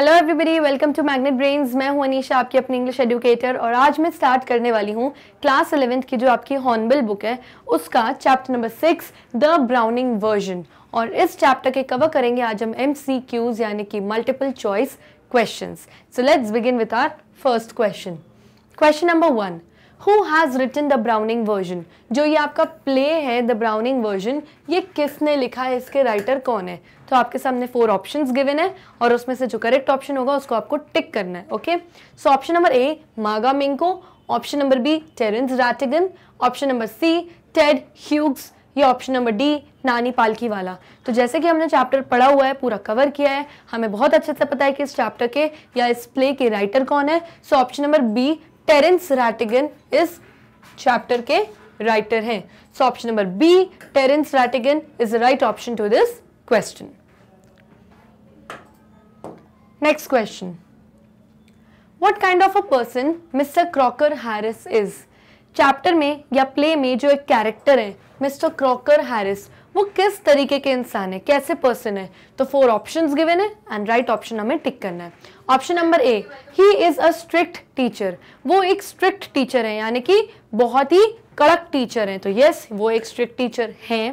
Hello everybody welcome to Magnet Brains मैं हूं अनीशा आपकी अपनी इंग्लिश एडुकेटर और आज मैं स्टार्ट करने वाली हूं क्लास इलेवेंथ की जो आपकी हॉर्नबिल बुक है उसका chapter number six the Browning version और इस चैप्टर के कवर करेंगे आज हम एम सी क्यूज यानी कि multiple choice question so let's begin with our first question question number one who has written the Browning version जो ये आपका प्ले है द ब्राउनिंग वर्जन ये किसने लिखा है इसके राइटर कौन है तो आपके सामने फोर ऑप्शन गिवन है और उसमें से जो करेक्ट ऑप्शन होगा उसको आपको टिक करना है okay so option number A मागा मिंको option number B Terence Rattigan option number C Ted Hughes या ऑप्शन नंबर डी नानी पालकी वाला तो जैसे कि हमने चैप्टर पढ़ा हुआ है पूरा कवर किया है हमें बहुत अच्छे से पता है कि इस चैप्टर के या इस प्ले के राइटर कौन है so option number B Terence Rattigan इस चैप्टर के राइटर हैं so option number B Terence Rattigan is the right option to this question Next question. What kind of a person Mr. Crocker Harris is? Chapter में या play में जो एक character है mister Crocker Harris वो किस तरीके के इंसान है कैसे पर्सन है तो फोर ऑप्शंस गिवन है एंड राइट ऑप्शन हमें टिक करना है option number A he is a strict teacher वो एक स्ट्रिक्ट टीचर है यानी कि बहुत ही कड़क टीचर है तो यस yes, वो एक स्ट्रिक्ट टीचर है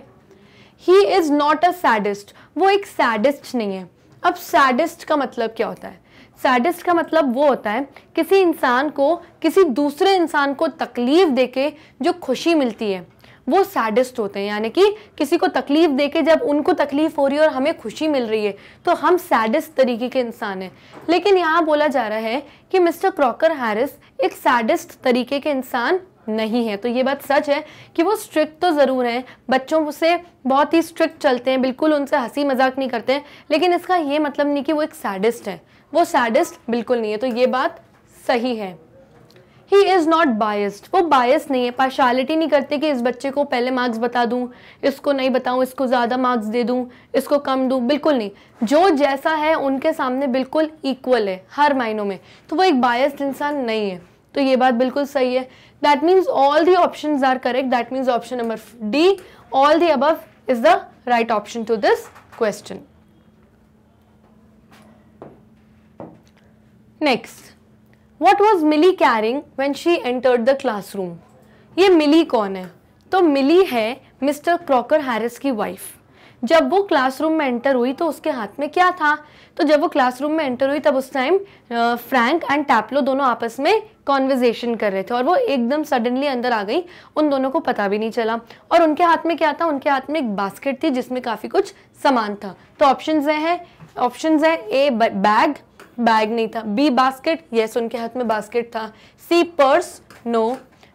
he is not a sadist वो एक सैडिस्ट नहीं है अब सैडिस्ट का मतलब क्या होता है सैडिस्ट का मतलब वो होता है किसी इंसान को किसी दूसरे इंसान को तकलीफ दे के जो खुशी मिलती है वो सैडिस्ट होते हैं यानी कि किसी को तकलीफ दे के जब उनको तकलीफ हो रही है और हमें खुशी मिल रही है तो हम सैडिस्ट तरीके के इंसान हैं लेकिन यहाँ बोला जा रहा है कि मिस्टर क्रॉकर हैरिस एक सैडिस्ट तरीके के इंसान नहीं है तो ये बात सच है कि वो स्ट्रिक्ट तो ज़रूर हैं बच्चों से बहुत ही स्ट्रिक्ट चलते हैं बिल्कुल उनसे हंसी मजाक नहीं करते हैं लेकिन इसका ये मतलब नहीं कि वो एक सैडिस्ट है वो सैडिस्ट बिल्कुल नहीं है तो ये बात सही है ही इज़ नॉट बायस्ड वो बायस नहीं है पार्शालिटी नहीं करते कि इस बच्चे को पहले मार्क्स बता दूँ इसको नहीं बताऊँ इसको ज़्यादा मार्क्स दे दूँ इसको कम दूँ बिल्कुल नहीं जो जैसा है उनके सामने बिल्कुल इक्वल है हर मायनों में तो वो एक बायस्ड इंसान नहीं है तो ये बात बिल्कुल सही है that means all the option are correct that means option number D all the above is the right option to this question next what was Millie carrying when she entered the classroom ये Millie कौन है तो Millie है mister Crocker Harris की wife जब वो classroom में enter हुई तो उसके हाथ में क्या था तो जब वो क्लासरूम में एंटर हुई तब उस टाइम फ्रैंक एंड टैपलो दोनों आपस में कॉन्वर्जेशन कर रहे थे और वो एकदम सडनली अंदर आ गई उन दोनों को पता भी नहीं चला और उनके हाथ में क्या था उनके हाथ में एक बास्केट थी जिसमें काफ़ी कुछ सामान था तो ऑप्शन है ऑप्शन है ए बैग बैग नहीं था बी बास्केट यस उनके हाथ में बास्केट था सी पर्स नो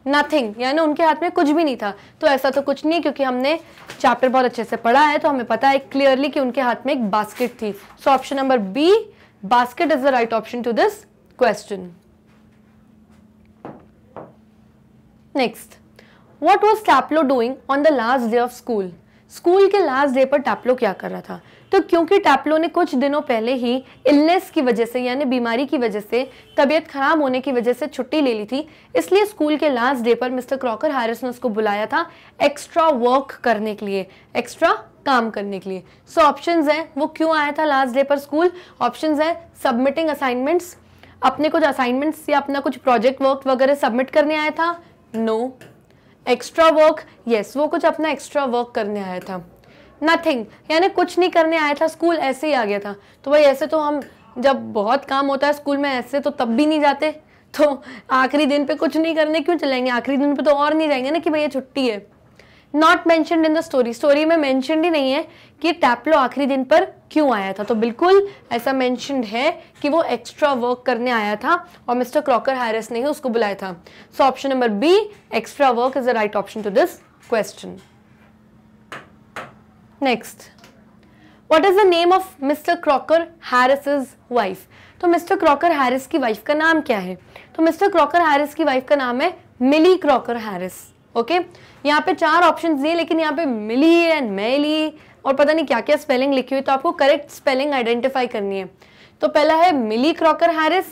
नथिंग यानी उनके हाथ में कुछ भी नहीं था तो ऐसा तो कुछ नहीं है क्योंकि हमने चैप्टर बहुत अच्छे से पढ़ा है तो हमें पता है क्लियरली कि उनके हाथ में एक बास्केट थी so option number B basket is the right option to this question next what was Taplow doing on the last day of school school के लास्ट डे पर टैप्लो क्या कर रहा था तो क्योंकि टैप्लो ने कुछ दिनों पहले ही इलनेस की वजह से यानी बीमारी की वजह से तबीयत खराब होने की वजह से छुट्टी ले ली थी इसलिए स्कूल के लास्ट डे पर मिस्टर क्रॉकर हैरिस ने उसको बुलाया था एक्स्ट्रा वर्क करने के लिए एक्स्ट्रा काम करने के लिए सो so, ऑप्शंस हैं वो क्यों आया था लास्ट डे पर स्कूल ऑप्शंस हैं सबमिटिंग असाइनमेंट्स अपने कुछ असाइनमेंट्स या अपना कुछ प्रोजेक्ट वर्क वगैरह सबमिट करने आया था नो एक्स्ट्रा वर्क यस वो कुछ अपना एक्स्ट्रा वर्क करने आया था नथिंग यानी कुछ नहीं करने आया था स्कूल ऐसे ही आ गया था तो भाई ऐसे तो हम जब बहुत काम होता है स्कूल में ऐसे तो तब भी नहीं जाते तो आखिरी दिन पे कुछ नहीं करने क्यों चलेंगे आखिरी दिन पे तो और नहीं जाएंगे ना कि भैया छुट्टी है not mention in the story story में मैंशनड ही नहीं है कि टैपलो आखिरी दिन पर क्यों आया था तो बिल्कुल ऐसा मैंशनड है कि वो एक्स्ट्रा वर्क करने आया था और मिस्टर क्रॉकर हैरिस ने ही उसको बुलाया था so option number B extra work is the right option to this question next what is the name of Mister Crocker Harris wife तो मिस्टर क्रॉकर हैरिस की वाइफ का नाम क्या है तो मिस्टर क्रॉकर हैरिस की वाइफ का नाम है मिली क्रॉकर हैरिस ओके यहाँ पे चार ऑप्शन दिए लेकिन यहाँ पे मिली एंड मैली और पता नहीं क्या क्या स्पेलिंग लिखी हुई तो आपको करेक्ट स्पेलिंग आइडेंटिफाई करनी है तो पहला है मिली क्रॉकर हैरिस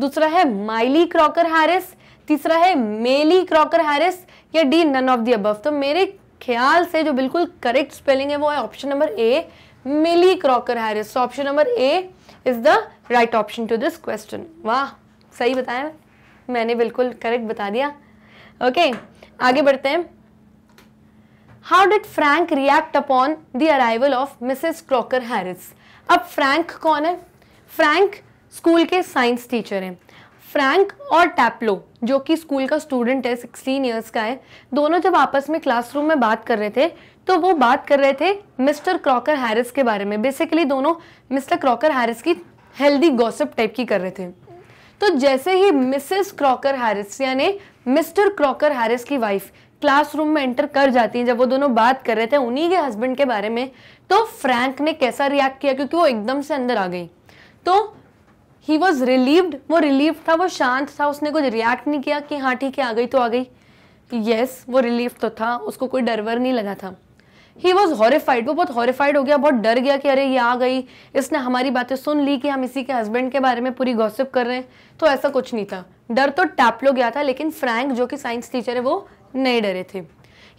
दूसरा है माइली क्रॉकर हैरिस तीसरा है मेली क्रॉकर हैरिस या D none of the above तो मेरे ख्याल से जो बिल्कुल करेक्ट स्पेलिंग है वो है option number A Millie Crocker Harris option number A is the right option to this question वाह सही बताया मैंने बिल्कुल करेक्ट बता दिया ओके okay, आगे बढ़ते हैं how did Frank react upon the arrival of Mrs Crocker Harris अब फ्रैंक कौन है फ्रैंक स्कूल के साइंस टीचर हैं फ्रैंक और टैपलो जो कि स्कूल का स्टूडेंट है सिक्सटीन ईयर्स का है दोनों जब आपस में क्लासरूम में बात कर रहे थे तो वो बात कर रहे थे मिस्टर क्रॉकर हैरिस के बारे में बेसिकली दोनों मिस्टर क्रॉकर हैरिस की हेल्दी गॉसिप टाइप की कर रहे थे तो जैसे ही मिसेस क्रॉकर हैरिस यानी मिस्टर क्रॉकर हैरिस की वाइफ क्लासरूम में एंटर कर जाती हैं जब वो दोनों बात कर रहे थे उन्हीं के हस्बैंड के बारे में तो फ्रैंक ने कैसा रिएक्ट किया क्योंकि वो एकदम से अंदर आ गई तो ही वॉज रिलीव्ड वो रिलीव था वो शांत था उसने कुछ रिएक्ट नहीं किया कि हाँ ठीक है आ गई तो आ गई यस yes, वो रिलीव तो था उसको कोई डरवर नहीं लगा था ही वॉज हॉरिफाइड वो बहुत हॉरिफाइड हो गया बहुत डर गया कि अरे ये आ गई इसने हमारी बातें सुन ली कि हम इसी के हस्बैंड के बारे में पूरी गॉसिप कर रहे हैं तो ऐसा कुछ नहीं था डर तो टैपलो गया था लेकिन फ्रैंक जो कि साइंस टीचर है वो नहीं डरे थे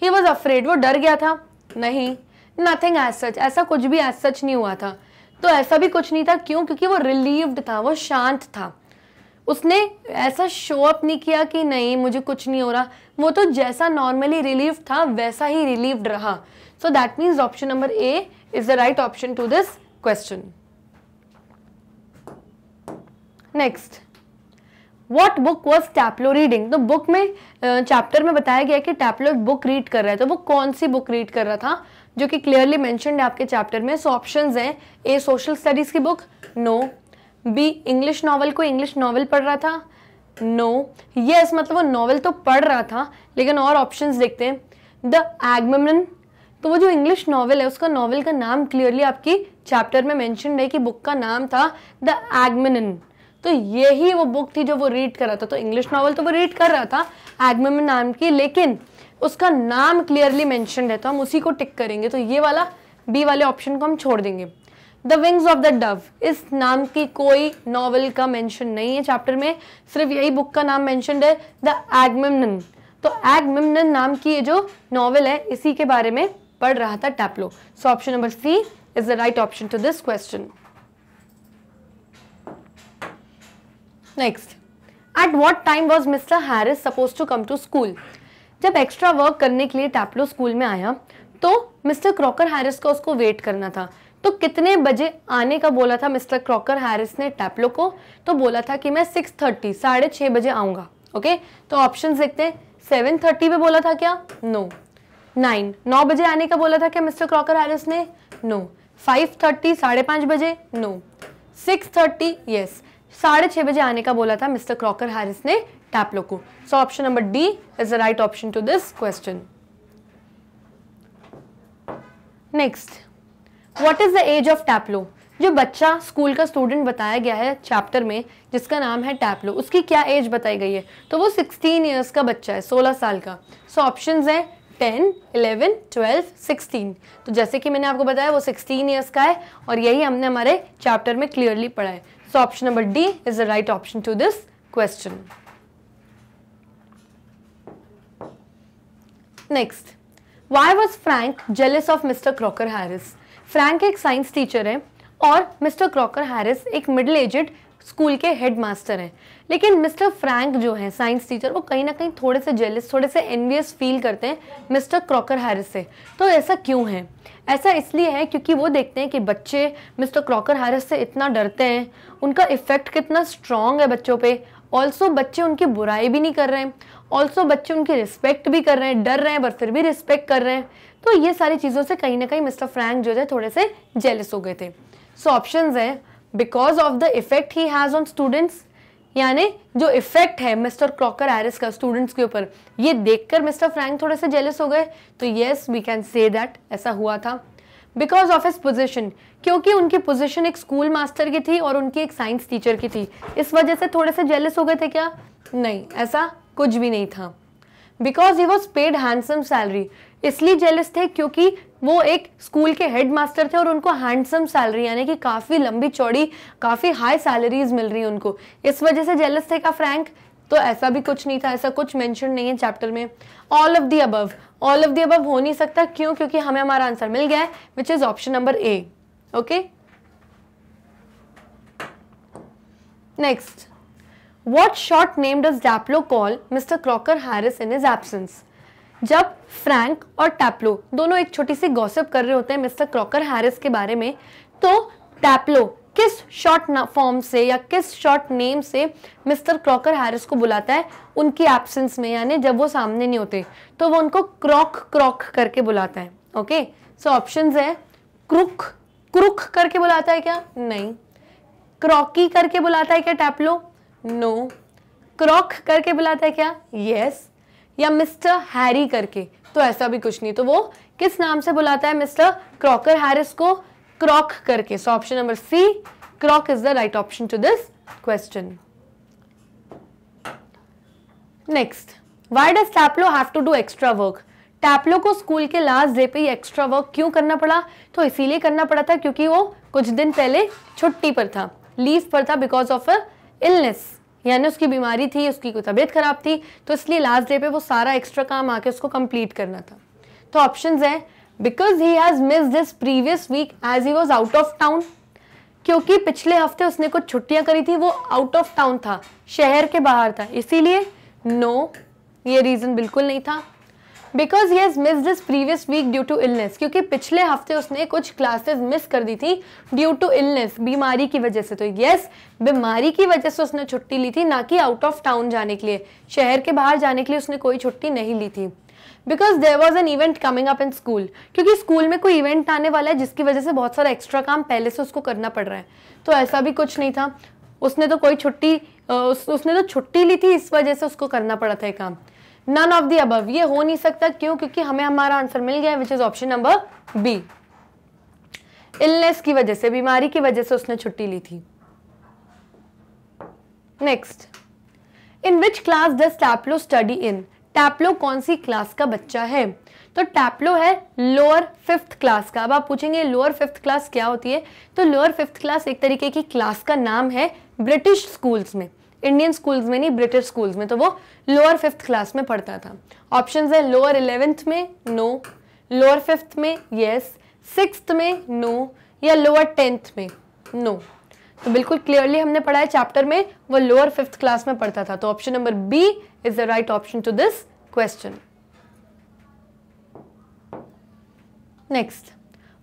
ही वॉज अफ्रेड वो डर गया था नहीं नथिंग एज सच ऐसा कुछ भी एज सच नहीं हुआ था तो ऐसा भी कुछ नहीं था क्यों क्योंकि वो रिलीव्ड था वो शांत था उसने ऐसा शो अप नहीं किया कि नहीं मुझे कुछ नहीं हो रहा वो तो जैसा नॉर्मली रिलीव था वैसा ही रिलीव्ड रहा so that means option number A is the right option to this question next what book was Taplow reading तो बुक में चैप्टर में बताया गया कि टैपलो बुक रीड कर रहा है तो वो कौन सी बुक रीड कर रहा था जो कि क्लियरली मैंशनड है आपके चैप्टर में सो ऑप्शन हैं ए सोशल स्टडीज़ की book no B English novel को इंग्लिश नॉवल पढ़ रहा था नो no. यस yes, मतलब वो नॉवल तो पढ़ रहा था लेकिन और ऑप्शन देखते हैं द एगमन तो वो जो इंग्लिश नॉवल है उसका नॉवल का नाम क्लियरली आपकी चैप्टर में मैंशन है कि बुक का नाम था द एगमिन तो यही वो बुक थी जो वो रीड कर रहा था तो इंग्लिश नॉवल तो वो रीड कर रहा था एग्मेम नाम की लेकिन उसका नाम क्लियरली मैंशन है तो हम उसी को टिक करेंगे तो ये वाला बी वाले ऑप्शन को हम छोड़ देंगे the wings of the dove इस नाम की कोई नॉवल का मेंशन नहीं है चैप्टर में सिर्फ यही बुक का नाम मैंशन है द एगमिमनन तो एगमिमनन नाम की ये जो नॉवल है इसी के बारे में पढ़ रहा था Taplow so option number C is the right option to this question next at what time was Mister Harris suppose to come to school जब एक्स्ट्रा वर्क करने के लिए टैपलो स्कूल में आया तो मिस्टर क्रॉकर हैरिस का उसको वेट करना था तो कितने बजे आने का बोला था मिस्टर क्रॉकर हैरिस ने टैपलो को तो बोला था कि मैं सिक्स थर्टी साढ़े छः बजे आऊँगा ओके तो ऑप्शन देखते हैं सेवन थर्टी पे बोला था क्या नो नाइन नौ बजे आने का बोला था क्या मिस्टर क्रॉकर हैरिस ने नो फाइव थर्टी साढ़े पाँच बजे नो सिक्स थर्टी यस साढ़े छः बजे आने का बोला था मिस्टर क्रॉकर हैरिस ने टैपलो को so option number D is the right option to this question next what is the age of Taplow जो बच्चा स्कूल का स्टूडेंट बताया गया है चैप्टर में जिसका नाम है टैपलो उसकी क्या एज बताई गई है तो वो 16 इयर्स का बच्चा है 16 साल का सो ऑप्शन ऑप्शंस हैं 10, 11, 12, 16 तो जैसे कि मैंने आपको बताया वो 16 इयर्स का है और यही हमने हमारे चैप्टर में क्लियरली पढ़ा है So option number D is the right option to this question. Next, why was Frank jealous of Mr. Crocker Harris? Frank एक science teacher है और मिस्टर क्रॉकर हैरिस एक middle aged स्कूल के headmaster हैं लेकिन mister Frank जो हैं science teacher वो कहीं ना कहीं थोड़े से जेलिस थोड़े से एनवियस फील करते हैं मिस्टर क्रॉकर हैरिस से तो ऐसा क्यों है ऐसा इसलिए है क्योंकि वो देखते हैं कि बच्चे मिस्टर क्रॉकर हैरिस से इतना डरते हैं उनका इफ़ेक्ट कितना स्ट्रॉन्ग है बच्चों पर ऑल्सो बच्चे उनकी बुराई भी नहीं कर रहे हैं ऑल्सो बच्चे उनकी रिस्पेक्ट भी कर रहे हैं डर रहे हैं पर फिर भी रिस्पेक्ट कर रहे हैं तो ये सारी चीज़ों से कहीं ना कहीं मिस्टर फ्रैंक जो है थोड़े से जेलिस हो गए थे सो ऑप्शन ऑप्शंस हैं because of the effect he has on students यानी जो इफेक्ट है मिस्टर क्रॉकर एरिस का स्टूडेंट्स के ऊपर ये देखकर मिस्टर फ्रैंक थोड़े से जेलस हो गए तो yes we can say that ऐसा हुआ था बिकॉज ऑफ हिस पोजिशन क्योंकि उनकी पोजिशन एक स्कूल मास्टर की थी और उनकी एक साइंस टीचर की थी इस वजह से थोड़े से जेलस हो गए थे क्या नहीं ऐसा कुछ भी नहीं था because he was paid handsome salary इसलिए जेलस थे क्योंकि वो एक स्कूल के हेड मास्टर थे और उनको हैंडसम सैलरी यानी कि काफ़ी लंबी चौड़ी काफ़ी हाई सैलरीज मिल रही उनको इस वजह से जेलस थे का फ्रैंक तो ऐसा भी कुछ नहीं था ऐसा कुछ मेंशन नहीं है चैप्टर में all of the above all of the above हो नहीं सकता क्यों क्योंकि हमें हमारा आंसर मिल गया है which is option number A okay next what short name does Daplo call Mister Crocker Harris in his absence? जब फ्रैंक और टैप्लो दोनों एक छोटी सी गॉसिप कर रहे होते हैं मिस्टर क्रॉकर हैरिस के बारे में तो टैप्लो किस शॉर्ट फॉर्म से या किस शॉर्ट नेम से मिस्टर क्रॉकर हैरिस को बुलाता है उनकी एब्सेंस में यानी जब वो सामने नहीं होते तो वो उनको क्रॉक क्रॉक करके बुलाता है ओके सो ऑप्शन है क्रुक क्रुक करके बुलाता है क्या नहीं क्रॉकी करके बुलाता है क्या टैप्लो नो क्रॉक करके बुलाता है क्या यस yes. या मिस्टर हैरी करके तो ऐसा भी कुछ नहीं तो वो किस नाम से बुलाता है मिस्टर क्रॉकर हैरिस को क्रॉक करके so option number C crock is the right option to this question next why does Taplow have to do extra work Taplow को स्कूल के लास्ट डे पे ही एक्स्ट्रा वर्क क्यों करना पड़ा तो इसीलिए करना पड़ा था क्योंकि वो कुछ दिन पहले छुट्टी पर था लीव पर था बिकॉज ऑफ अ इलनेस यानी उसकी बीमारी थी उसकी कोई तबीयत ख़राब थी तो इसलिए लास्ट डे पे वो सारा एक्स्ट्रा काम आके उसको कंप्लीट करना था तो ऑप्शन है because he has miss this previous week as he was out of town क्योंकि पिछले हफ्ते उसने कुछ छुट्टियां करी थी वो आउट ऑफ टाउन था शहर के बाहर था इसीलिए नो no, ये रीज़न बिल्कुल नहीं था because he has miss this previous week due to illness क्योंकि पिछले हफ्ते उसने कुछ क्लासेस मिस कर दी थी ड्यू टू इलनेस बीमारी की वजह से तो यस बीमारी की वजह से उसने छुट्टी ली थी ना कि आउट ऑफ टाउन जाने के लिए शहर के बाहर जाने के लिए उसने कोई छुट्टी नहीं ली थी because there was an event coming up in school क्योंकि स्कूल में कोई इवेंट आने वाला है जिसकी वजह से बहुत सारा एक्स्ट्रा काम पहले से उसको करना पड़ रहा है तो ऐसा भी कुछ नहीं था उसने तो कोई छुट्टी उस, उसने तो छुट्टी ली थी इस वजह से उसको करना पड़ा था ये काम नन ऑफ दी अबव ये हो नहीं सकता क्यों क्योंकि हमें हमारा आंसर मिल गया which is option number B illness की वजह से बीमारी की वजह से उसने छुट्टी ली थी next in which class does Taplow study in Taplow कौन सी क्लास का बच्चा है तो टैपलो है लोअर फिफ्थ क्लास का अब आप पूछेंगे लोअर फिफ्थ क्लास क्या होती है तो लोअर फिफ्थ क्लास एक तरीके की क्लास का नाम है ब्रिटिश स्कूल्स में इंडियन स्कूल्स में नहीं ब्रिटिश स्कूल्स में तो वो लोअर फिफ्थ क्लास में पढ़ता था ऑप्शन है लोअर इलेवेंथ में नो लोअर फिफ्थ में येस सिक्स में नो या लोअर टेंथ में नो तो बिल्कुल क्लियरली हमने पढ़ा है चैप्टर में वो लोअर फिफ्थ क्लास में पढ़ता था तो option number B is the right option to this question next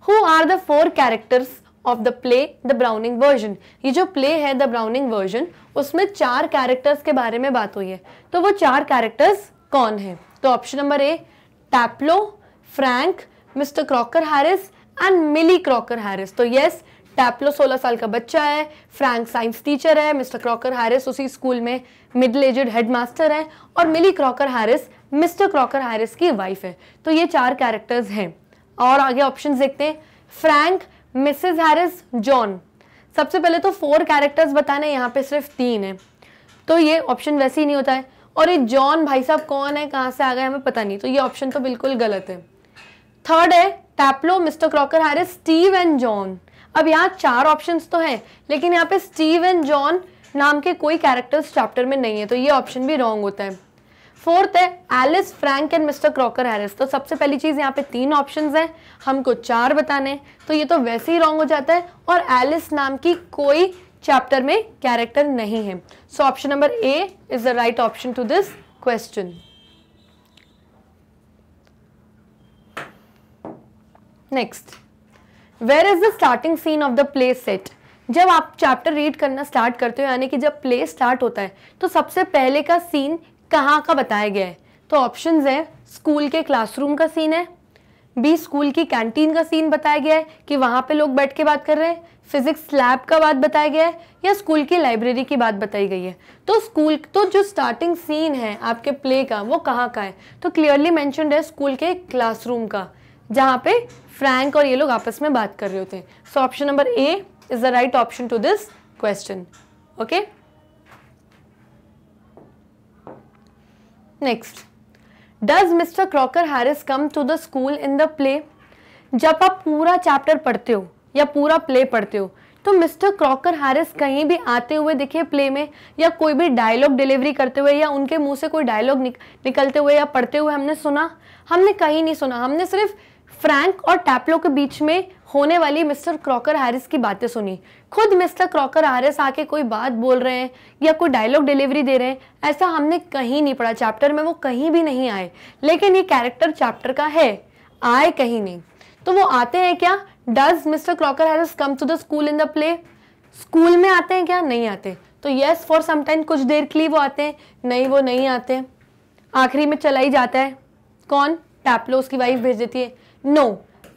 who are the four characters of the play the Browning version ये जो प्ले है द ब्राउनिंग वर्जन उसमें चार कैरेक्टर्स के बारे में बात हुई है तो वो चार कैरेक्टर्स कौन है तो option number A Taplow Frank Mr Crocker Harris and Millie Crocker Harris तो यस टैपलो 16 साल का बच्चा है फ्रैंक साइंस टीचर है मिस्टर क्रॉकर हैरिस उसी स्कूल में मिडिल एजड हेडमास्टर है और Millie Crocker Harris Mr Crocker Harris की वाइफ है तो ये चार कैरेक्टर्स हैं और आगे ऑप्शन देखते हैं फ्रैंक मिसेज हैरिस जॉन सबसे पहले तो फोर कैरेक्टर्स बताने यहाँ पे सिर्फ तीन है तो ये ऑप्शन वैसे ही नहीं होता है और ये जॉन भाई साहब कौन है कहाँ से आ गए हमें पता नहीं तो ये ऑप्शन तो बिल्कुल गलत है थर्ड है Taplow Mr Crocker Harris Steve and John अब यहाँ चार ऑप्शंस तो हैं लेकिन यहाँ पे स्टीव एंड जॉन नाम के कोई कैरेक्टर्स चैप्टर में नहीं है तो ये ऑप्शन भी रॉन्ग होता है फोर्थ है Alice Frank and Mr Crocker Harris तो सबसे पहली चीज़ यहाँ पे तीन ऑप्शंस हैं हमको चार बताने तो ये तो वैसे ही रॉन्ग हो जाता है और एलिस नाम की कोई चैप्टर में कैरेक्टर नहीं है so option number A is the right option to this question next where is the starting scene of the play set जब आप चैप्टर रीड करना स्टार्ट करते हो यानी कि जब प्ले स्टार्ट होता है तो सबसे पहले का सीन कहाँ का बताया तो गया है तो ऑप्शंस है स्कूल के क्लासरूम का सीन है बी स्कूल की कैंटीन का सीन बताया गया है कि वहाँ पे लोग बैठ के बात कर रहे हैं फिजिक्स लैब का बात बताया गया है या स्कूल की लाइब्रेरी की बात बताई गई है तो स्कूल तो जो स्टार्टिंग सीन है आपके प्ले का वो कहाँ का है तो क्लियरली मैंशनड है स्कूल के क्लासरूम का जहाँ पे फ्रैंक और ये लोग आपस में बात कर रहे होते हैं so option number A is the right option to this question okay next does Mr Crocker Harris come to the school in the play जब आप पूरा चैप्टर पढ़ते हो या पूरा प्ले पढ़ते हो तो मिस्टर क्रॉकर हैरिस कहीं भी आते हुए दिखे प्ले में या कोई भी डायलॉग डिलीवरी करते हुए या उनके मुंह से कोई डायलॉग निक, निकलते हुए या पढ़ते हुए हमने सुना हमने कहीं नहीं सुना हमने सिर्फ फ्रैंक और टैपलो के बीच में होने वाली मिस्टर क्रॉकर हैरिस की बातें सुनी खुद मिस्टर क्रॉकर हैरिस आके कोई बात बोल रहे हैं या कोई डायलॉग डिलीवरी दे रहे हैं ऐसा हमने कहीं नहीं पढ़ा चैप्टर में वो कहीं भी नहीं आए लेकिन ये कैरेक्टर चैप्टर का है आए कहीं नहीं तो वो आते हैं क्या does Mr Crocker Harris come to the school in the play school में आते हैं क्या नहीं आते तो यस फॉर समटाइम कुछ देर के लिए वो आते हैं नहीं वो नहीं आते आखिरी में चला ही जाता है कौन टैपलो उसकी वाइफ भेज देती है नो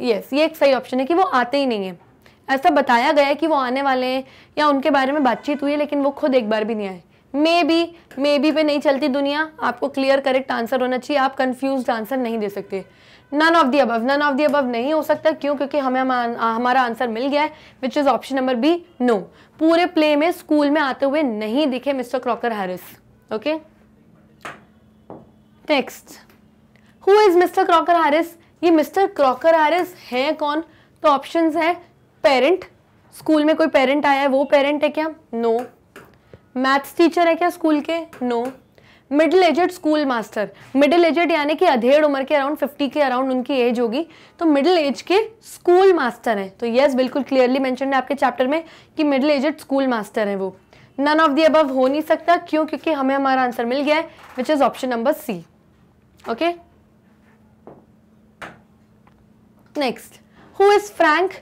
यस ये एक सही ऑप्शन है कि वो आते ही नहीं है ऐसा बताया गया है कि वो आने वाले हैं या उनके बारे में बातचीत हुई है लेकिन वो खुद एक बार भी नहीं आए मे बी मे बी पे नहीं चलती दुनिया आपको क्लियर करेक्ट आंसर होना चाहिए आप कन्फ्यूज आंसर नहीं दे सकते none of the above none of the above नहीं हो सकता क्यों क्योंकि हमें हम, हमारा आंसर मिल गया है which is option number B no पूरे प्ले में स्कूल में आते हुए नहीं दिखे Mr Crocker Harris okay next who is Mr Crocker Harris ये मिस्टर क्रॉकर आरिस हैं कौन तो ऑप्शन हैं पेरेंट स्कूल में कोई पेरेंट आया है वो पेरेंट है क्या नो मैथ्स टीचर है क्या स्कूल के no middle aged school master middle aged यानी कि अधेड़ उम्र के अराउंड फिफ्टी के अराउंड उनकी एज होगी तो मिडिल एज के स्कूल मास्टर हैं तो यस बिल्कुल क्लियरली मैंशन है आपके चैप्टर में कि मिडिल एजेड स्कूल मास्टर हैं वो नन ऑफ दी अबव हो नहीं सकता क्यों क्योंकि हमें हमारा आंसर मिल गया है which is option number C okay okay? Next who is Frank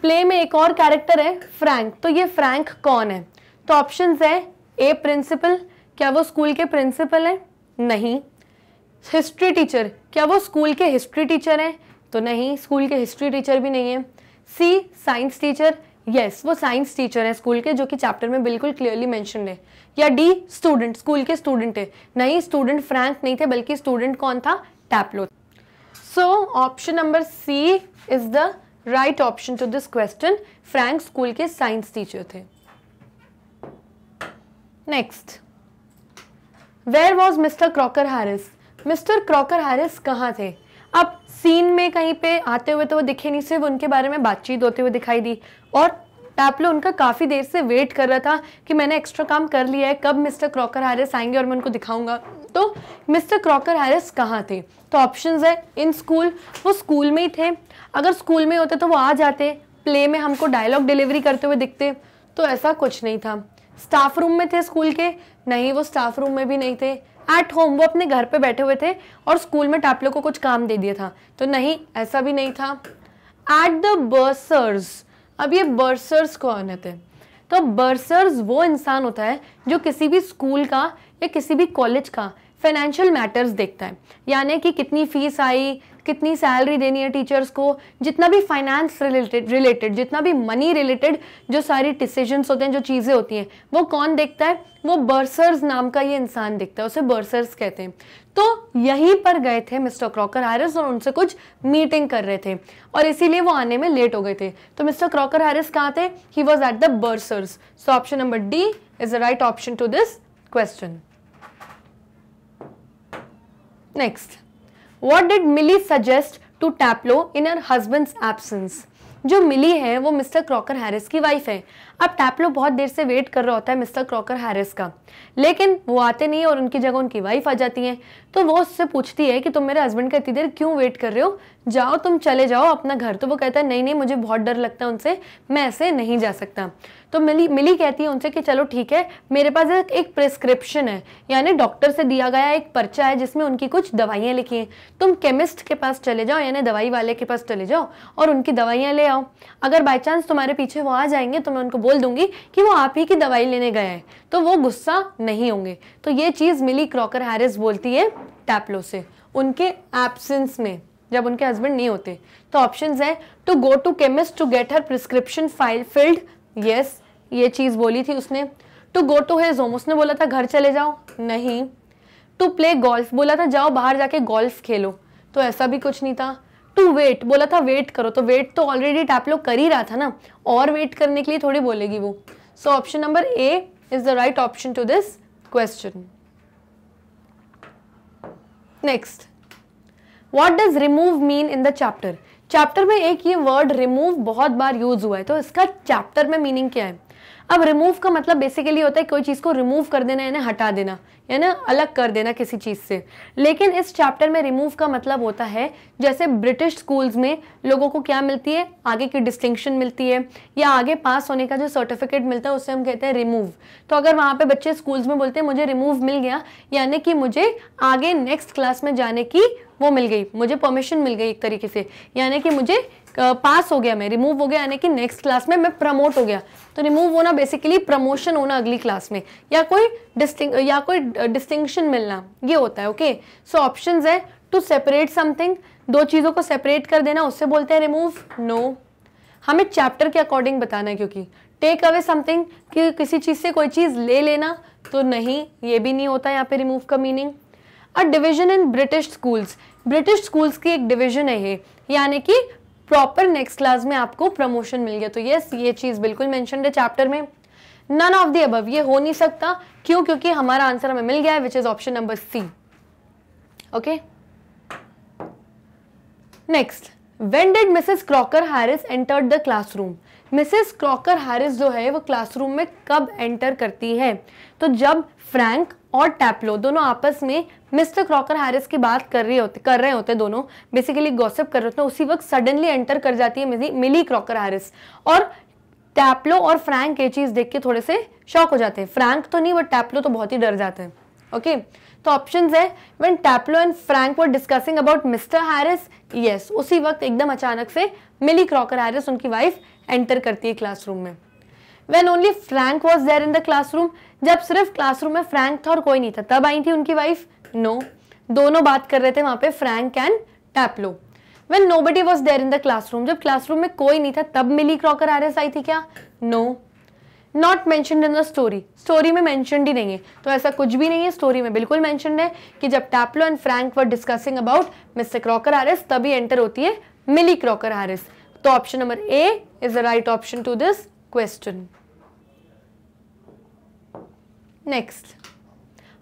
play में एक और कैरेक्टर है फ्रैंक तो ये फ्रैंक कौन है तो ऑप्शन है ए प्रिंसिपल क्या वो स्कूल के प्रिंसिपल हैं नहीं हिस्ट्री टीचर क्या वो स्कूल के हिस्ट्री टीचर हैं तो नहीं स्कूल के हिस्ट्री टीचर भी नहीं है सी साइंस टीचर यस वो साइंस टीचर है स्कूल के जो कि चैप्टर में बिल्कुल क्लियरली मैंशन है या डी स्टूडेंट स्कूल के स्टूडेंट है नहीं स्टूडेंट फ्रैंक नहीं थे बल्कि स्टूडेंट कौन था Taplow so option number C is the right option to this question Frank school के साइंस टीचर थे next where was Mr Crocker Harris Mr Crocker Harris कहाँ थे अब सीन में कहीं पे आते हुए तो वो दिखे नहीं सिर्फ उनके बारे में बातचीत होते हुए दिखाई दी और टैपलो उनका काफ़ी देर से वेट कर रहा था कि मैंने एक्स्ट्रा काम कर लिया है कब मिस्टर क्रॉकर हैरिस आएंगे और मैं उनको दिखाऊंगा तो मिस्टर क्रॉकर हैरिस कहाँ थे तो ऑप्शंस है इन स्कूल वो स्कूल में ही थे अगर स्कूल में होते तो वो आ जाते प्ले में हमको डायलॉग डिलीवरी करते हुए दिखते तो ऐसा कुछ नहीं था स्टाफ रूम में थे स्कूल के नहीं वो स्टाफ रूम में भी नहीं थे एट होम वो अपने घर पे बैठे हुए थे और स्कूल में टैपलो को कुछ काम दे दिया था तो नहीं ऐसा भी नहीं था एट द बर्सर्स अब ये बर्सर्स कौन होते हैं तो बर्सर्स वो इंसान होता है जो किसी भी स्कूल का या किसी भी कॉलेज का फाइनेंशियल मैटर्स देखता है यानी कि कितनी फीस आई कितनी सैलरी देनी है टीचर्स को जितना भी फाइनेंस रिलेटेड रिलेटेड जितना भी मनी रिलेटेड जो सारी डिसीजंस होते हैं जो चीज़ें होती हैं वो कौन देखता है वो बर्सर्स नाम का ये इंसान देखता है उसे बर्सर्स कहते हैं तो यहीं पर गए थे मिस्टर क्रॉकर हैरिस और उनसे कुछ मीटिंग कर रहे थे और इसीलिए वो आने में लेट हो गए थे तो मिस्टर क्रॉकर हैरिस कहाँ थे he was at the bursar's so option number D is the right option to this question next what did Millie suggest to Taplow in her husband's absence जो Millie है वो Mr Crocker Harris की wife है अब टैपलो बहुत देर से wait कर रहा होता है मिस्टर क्रॉकर हैरिस का लेकिन वो आते नहीं है और उनकी जगह उनकी वाइफ आ जाती है तो वो उससे पूछती है कि तुम मेरे हस्बैंड का इतनी देर क्यों वेट कर रहे हो जाओ तुम चले जाओ अपना घर तो वो कहता है नहीं नहीं मुझे बहुत डर लगता है उनसे मैं ऐसे नहीं जा सकता तो मिली मिली कहती है उनसे कि चलो ठीक है मेरे पास एक प्रिस्क्रिप्शन है यानी डॉक्टर से दिया गया एक पर्चा है जिसमें उनकी कुछ दवाइयाँ लिखी हैं तुम केमिस्ट के पास चले जाओ यानी दवाई वाले के पास चले जाओ और उनकी दवाइयाँ ले आओ अगर बाई चांस तुम्हारे पीछे वो आ जाएंगे तो मैं उनको बोल दूंगी कि वो आप ही की दवाई लेने गए हैं तो वो गुस्सा नहीं होंगे तो ये चीज़ मिली क्रॉकर हैरिस बोलती है टैपलो से उनके एब्सेंस में जब उनके हस्बैंड नहीं होते तो ऑप्शन है to go to chemist to get her prescription file filled yes ये चीज़ बोली थी उसने to go to his home उसने बोला था घर चले जाओ नहीं टू प्ले गोल्फ बोला था जाओ बाहर जाके गोल्फ खेलो तो ऐसा भी कुछ नहीं था टू वेट बोला था वेट करो तो वेट तो ऑलरेडी टैप लोग कर ही रहा था ना और वेट करने के लिए थोड़ी बोलेगी वो so option number A is the right option to this question next what does remove mean in the chapter chapter में एक ये वर्ड रिमूव बहुत बार यूज हुआ है तो इसका चैप्टर में मीनिंग क्या है अब रिमूव का मतलब बेसिकली होता है कोई चीज़ को रिमूव कर देना यानी हटा देना यानी अलग कर देना किसी चीज़ से लेकिन इस चैप्टर में रिमूव का मतलब होता है जैसे ब्रिटिश स्कूल्स में लोगों को क्या मिलती है आगे की डिस्टिंक्शन मिलती है या आगे पास होने का जो सर्टिफिकेट मिलता है उसे हम कहते हैं रिमूव तो अगर वहाँ पे बच्चे स्कूल्स में बोलते हैं मुझे रिमूव मिल गया यानी कि मुझे आगे नेक्स्ट क्लास में जाने की वो मिल गई मुझे परमिशन मिल गई एक तरीके से यानी कि मुझे पास हो गया मैं रिमूव हो गया यानी कि नेक्स्ट क्लास में मैं प्रमोट हो गया तो रिमूव होना बेसिकली प्रमोशन होना अगली क्लास में या कोई डिस्टिंग या कोई डिस्टिंक्शन मिलना ये होता है ओके सो ऑप्शन है टू सेपरेट समथिंग दो चीज़ों को सेपरेट कर देना उससे बोलते हैं रिमूव नो हमें चैप्टर के अकॉर्डिंग बताना है क्योंकि टेक अवे समथिंग कि किसी चीज़ से कोई चीज़ ले लेना तो नहीं ये भी नहीं होता यहाँ पे रिमूव का meaning a division in British schools British schools की एक डिवीजन है ये यानी कि प्रॉपर नेक्स्ट क्लास में आपको प्रमोशन मिल गया तो यस ये चीज़ बिल्कुल मैंशन है चैप्टर में नन ऑफ दी अबव ये हो नहीं सकता क्यों क्योंकि हमारा आंसर हमें मिल गया है which is option number C okay next when did Mrs Crocker Harris entered the classroom Mrs Crocker Harris जो है वो क्लासरूम में कब एंटर करती है तो जब फ्रैंक और टैपलो दोनों आपस में मिस्टर क्रॉकर हैरिस की बात कर रही होती कर रहे होते दोनों बेसिकली गॉसिप कर रहे होते उसी वक्त सडनली एंटर कर जाती है मिली क्रॉकर हैरिस और टैपलो और फ्रैंक ये चीज़ देख के थोड़े से शॉक हो जाते हैं फ्रैंक तो नहीं बट टैपलो तो बहुत ही डर जाते हैं ओके तो ऑप्शन है when Taplow and Frank were discussing about Mr Harris yes उसी वक्त एकदम अचानक से मिली क्रॉकर हैरिस उनकी वाइफ एंटर करती है क्लासरूम में when only Frank was there in the classroom जब सिर्फ क्लासरूम में फ्रैंक था और कोई नहीं था तब आई थी उनकी वाइफ नो दोनों बात कर रहे थे वहां पे Frank and Taplow when nobody was there in the classroom जब क्लासरूम में कोई नहीं था तब मिली क्रॉकर आर आई थी क्या no not mention in the story story में मैंशन ही नहीं है तो ऐसा कुछ भी नहीं है स्टोरी में बिल्कुल मैंशन है कि जब Taplow and Frank were discussing about Mr Crocker Harris तभी एंटर होती है मिली क्रॉकर आर तो option number A is the right option to this question next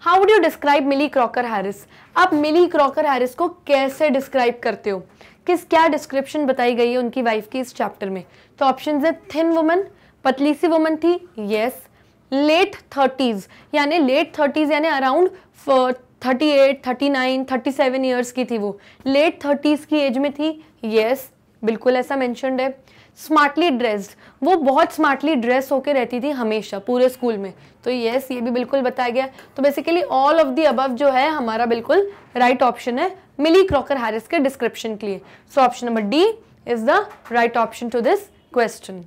how do you describe Millie Crocker Harris आप Millie Crocker Harris को कैसे describe करते हो किस क्या डिस्क्रिप्शन बताई गई है उनकी वाइफ की इस चैप्टर में तो ऑप्शन है थिन वुमन पतली सी वुमन थी येस लेट थर्टीज़ यानी लेट थर्टीज़ यानी around thirty eight thirty nine thirty seven years की थी वो लेट थर्टीज़ की एज में थी येस yes, बिल्कुल ऐसा मैंशनड है स्मार्टली ड्रेस्ड वो बहुत स्मार्टली ड्रेस होके रहती थी हमेशा पूरे स्कूल में तो येस ये भी बिल्कुल बताया गया तो basically all of the above जो है हमारा बिल्कुल राइट ऑप्शन है मिली क्रॉकर हैरिस के डिस्क्रिप्शन के लिए so option number D is the right option to this question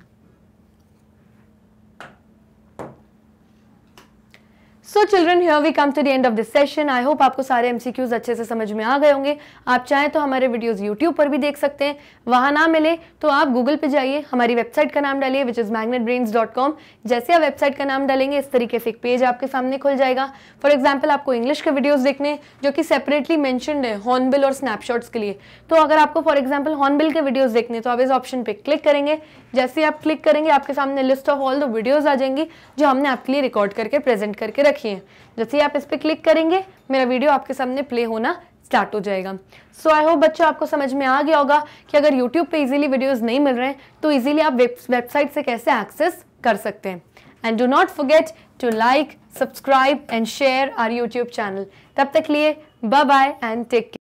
so children here we come to the end of this session I hope आपको सारे एमसीक्यूज अच्छे से समझ में आ गए होंगे आप चाहें तो हमारे वीडियोज़ यूट्यूब पर भी देख सकते हैं वहाँ ना मिले तो आप गूगल पे जाइए हमारी वेबसाइट का नाम डालिए which is Magnet Brains dot com जैसे आप वेबसाइट का नाम डालेंगे इस तरीके से एक पेज आपके सामने खुल जाएगा फॉर एग्जाम्पल आपको इंग्लिश के वीडियोज़ देखने जो कि सेपरेटली मैंशनड है हॉर्नबिल और स्नैपशॉट्स के लिए तो अगर आपको फॉर एग्जाम्पल हॉर्नबिल के वीडियोज़ देखने तो आप इस ऑप्शन पर क्लिक करेंगे जैसे आप क्लिक करेंगे आपके सामने list of all the videos आ जाएंगी जो हमने आपके लिए रिकॉर्ड करके प्रेजेंट करके रखी हैं जैसे आप इस पर क्लिक करेंगे मेरा वीडियो आपके सामने प्ले होना स्टार्ट हो जाएगा सो आई होप बच्चों आपको समझ में आ गया होगा कि अगर यूट्यूब पे इजीली वीडियोस नहीं मिल रहे हैं तो इजीली आप वेबसाइट से कैसे एक्सेस कर सकते हैं and do not forget to like subscribe and share our YouTube channel तब तक लिए bye bye and take care